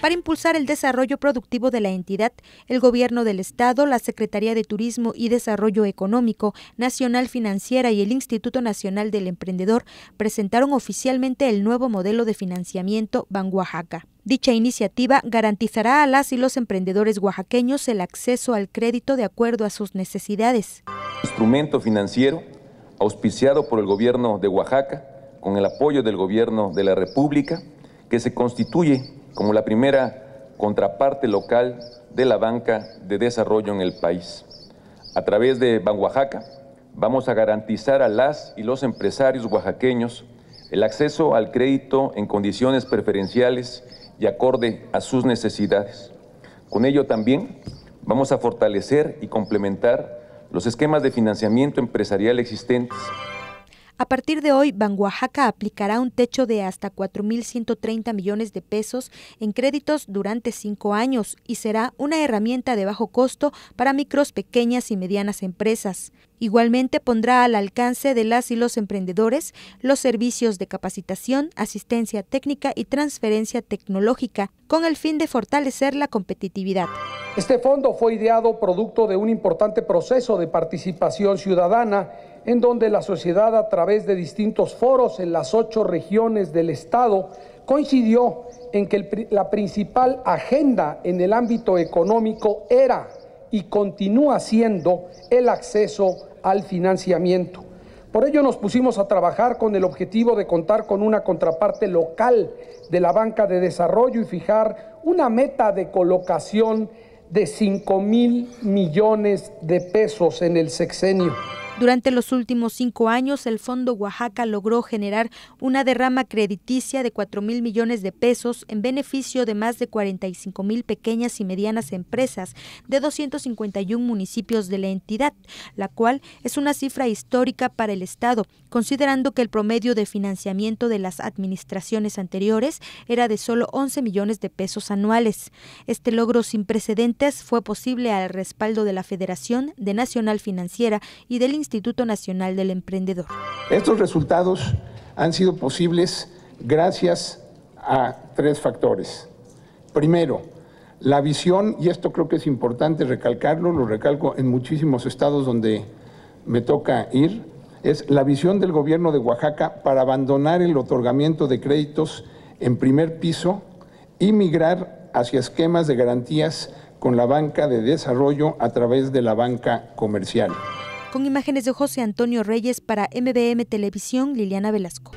Para impulsar el desarrollo productivo de la entidad, el Gobierno del Estado, la Secretaría de Turismo y Desarrollo Económico, Nacional Financiera y el Instituto Nacional del Emprendedor presentaron oficialmente el nuevo modelo de financiamiento Ban Oaxaca. Dicha iniciativa garantizará a las y los emprendedores oaxaqueños el acceso al crédito de acuerdo a sus necesidades. Instrumento financiero auspiciado por el Gobierno de Oaxaca con el apoyo del Gobierno de la República que se constituye como la primera contraparte local de la banca de desarrollo en el país. A través de Ban Oaxaca vamos a garantizar a las y los empresarios oaxaqueños el acceso al crédito en condiciones preferenciales y acorde a sus necesidades. Con ello también vamos a fortalecer y complementar los esquemas de financiamiento empresarial existentes a partir de hoy, Oaxaca aplicará un techo de hasta 4.130 millones de pesos en créditos durante cinco años y será una herramienta de bajo costo para micros, pequeñas y medianas empresas. Igualmente pondrá al alcance de las y los emprendedores los servicios de capacitación, asistencia técnica y transferencia tecnológica con el fin de fortalecer la competitividad. Este fondo fue ideado producto de un importante proceso de participación ciudadana en donde la sociedad a través de distintos foros en las ocho regiones del Estado coincidió en que la principal agenda en el ámbito económico era y continúa siendo el acceso al financiamiento. Por ello nos pusimos a trabajar con el objetivo de contar con una contraparte local de la banca de desarrollo y fijar una meta de colocación de 5 mil millones de pesos en el sexenio. Durante los últimos cinco años, el Fondo Oaxaca logró generar una derrama crediticia de 4 mil millones de pesos en beneficio de más de 45 mil pequeñas y medianas empresas de 251 municipios de la entidad, la cual es una cifra histórica para el Estado, considerando que el promedio de financiamiento de las administraciones anteriores era de solo 11 millones de pesos anuales. Este logro sin precedentes fue posible al respaldo de la Federación de Nacional Financiera y del Instituto Instituto Nacional del Emprendedor. Estos resultados han sido posibles gracias a tres factores. Primero, la visión, y esto creo que es importante recalcarlo, lo recalco en muchísimos estados donde me toca ir, es la visión del gobierno de Oaxaca para abandonar el otorgamiento de créditos en primer piso y migrar hacia esquemas de garantías con la banca de desarrollo a través de la banca comercial con imágenes de José Antonio Reyes para MBM Televisión, Liliana Velasco.